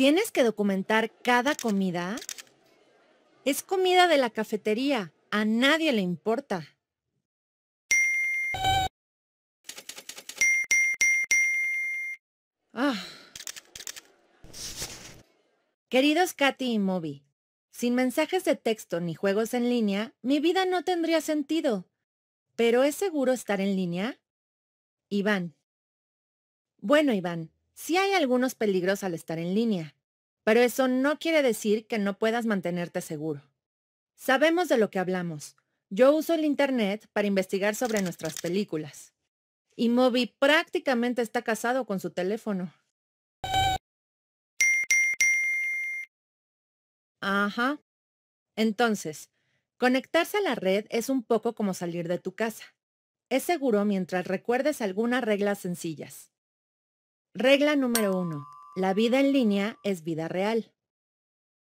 tienes que documentar cada comida. Es comida de la cafetería, a nadie le importa. Ah. Queridos Katy y Moby, sin mensajes de texto ni juegos en línea, mi vida no tendría sentido. Pero ¿es seguro estar en línea? Iván. Bueno, Iván, Sí hay algunos peligros al estar en línea, pero eso no quiere decir que no puedas mantenerte seguro. Sabemos de lo que hablamos. Yo uso el Internet para investigar sobre nuestras películas. Y Moby prácticamente está casado con su teléfono. Ajá. Entonces, conectarse a la red es un poco como salir de tu casa. Es seguro mientras recuerdes algunas reglas sencillas. Regla número 1. La vida en línea es vida real.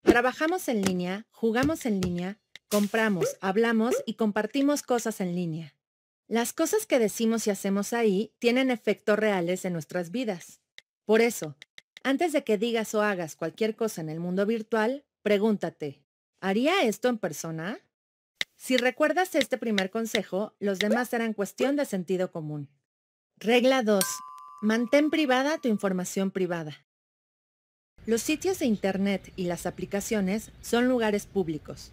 Trabajamos en línea, jugamos en línea, compramos, hablamos y compartimos cosas en línea. Las cosas que decimos y hacemos ahí tienen efectos reales en nuestras vidas. Por eso, antes de que digas o hagas cualquier cosa en el mundo virtual, pregúntate, ¿haría esto en persona? Si recuerdas este primer consejo, los demás serán cuestión de sentido común. Regla 2. Mantén privada tu información privada. Los sitios de Internet y las aplicaciones son lugares públicos.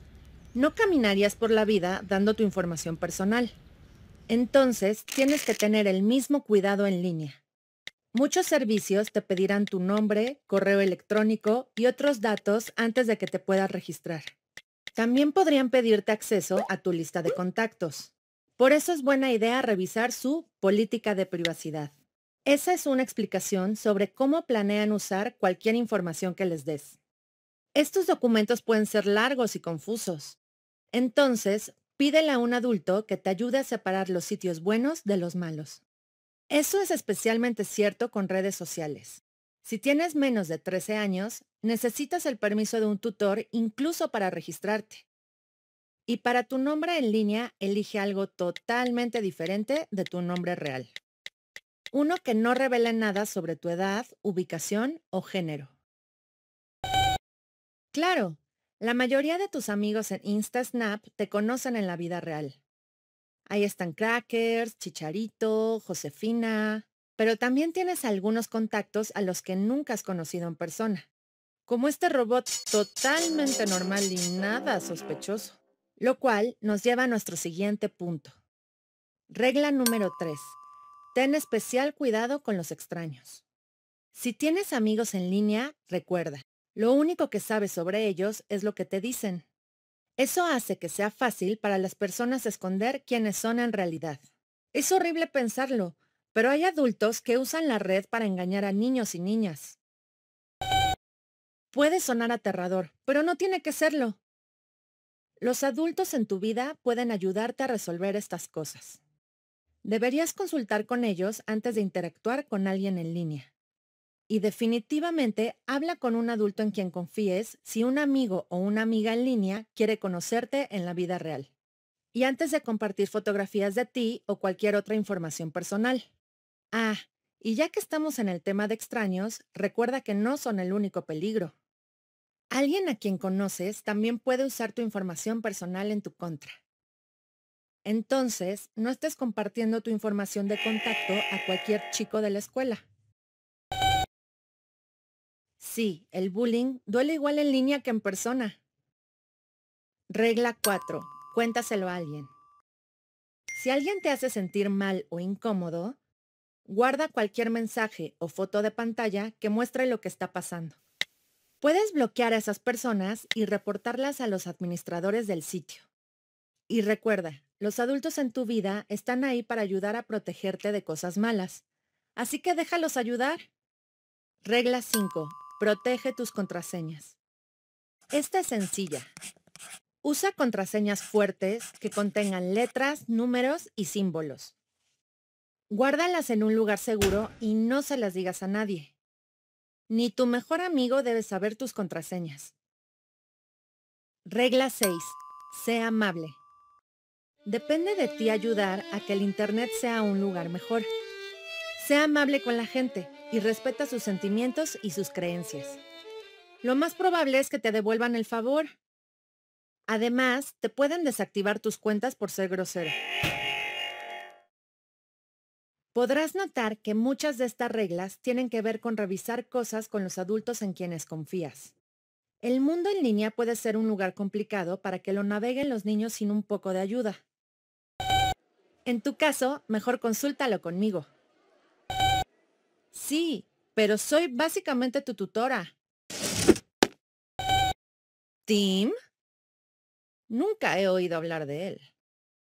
No caminarías por la vida dando tu información personal. Entonces, tienes que tener el mismo cuidado en línea. Muchos servicios te pedirán tu nombre, correo electrónico y otros datos antes de que te puedas registrar. También podrían pedirte acceso a tu lista de contactos. Por eso es buena idea revisar su política de privacidad. Esa es una explicación sobre cómo planean usar cualquier información que les des. Estos documentos pueden ser largos y confusos. Entonces, pídele a un adulto que te ayude a separar los sitios buenos de los malos. Eso es especialmente cierto con redes sociales. Si tienes menos de 13 años, necesitas el permiso de un tutor incluso para registrarte. Y para tu nombre en línea, elige algo totalmente diferente de tu nombre real. Uno que no revela nada sobre tu edad, ubicación o género. Claro, la mayoría de tus amigos en InstaSnap te conocen en la vida real. Ahí están Crackers, Chicharito, Josefina, pero también tienes algunos contactos a los que nunca has conocido en persona, como este robot totalmente normal y nada sospechoso, lo cual nos lleva a nuestro siguiente punto. Regla número 3. Ten especial cuidado con los extraños. Si tienes amigos en línea, recuerda, lo único que sabes sobre ellos es lo que te dicen. Eso hace que sea fácil para las personas esconder quiénes son en realidad. Es horrible pensarlo, pero hay adultos que usan la red para engañar a niños y niñas. Puede sonar aterrador, pero no tiene que serlo. Los adultos en tu vida pueden ayudarte a resolver estas cosas. Deberías consultar con ellos antes de interactuar con alguien en línea. Y definitivamente habla con un adulto en quien confíes si un amigo o una amiga en línea quiere conocerte en la vida real. Y antes de compartir fotografías de ti o cualquier otra información personal. Ah, y ya que estamos en el tema de extraños, recuerda que no son el único peligro. Alguien a quien conoces también puede usar tu información personal en tu contra. Entonces, no estés compartiendo tu información de contacto a cualquier chico de la escuela. Sí, el bullying duele igual en línea que en persona. Regla 4. Cuéntaselo a alguien. Si alguien te hace sentir mal o incómodo, guarda cualquier mensaje o foto de pantalla que muestre lo que está pasando. Puedes bloquear a esas personas y reportarlas a los administradores del sitio. Y recuerda, los adultos en tu vida están ahí para ayudar a protegerte de cosas malas. Así que déjalos ayudar. Regla 5. Protege tus contraseñas. Esta es sencilla. Usa contraseñas fuertes que contengan letras, números y símbolos. Guárdalas en un lugar seguro y no se las digas a nadie. Ni tu mejor amigo debe saber tus contraseñas. Regla 6. Sé amable. Depende de ti ayudar a que el Internet sea un lugar mejor. Sea amable con la gente y respeta sus sentimientos y sus creencias. Lo más probable es que te devuelvan el favor. Además, te pueden desactivar tus cuentas por ser grosero. Podrás notar que muchas de estas reglas tienen que ver con revisar cosas con los adultos en quienes confías. El mundo en línea puede ser un lugar complicado para que lo naveguen los niños sin un poco de ayuda. En tu caso, mejor consúltalo conmigo. Sí, pero soy básicamente tu tutora. ¿Tim? Nunca he oído hablar de él.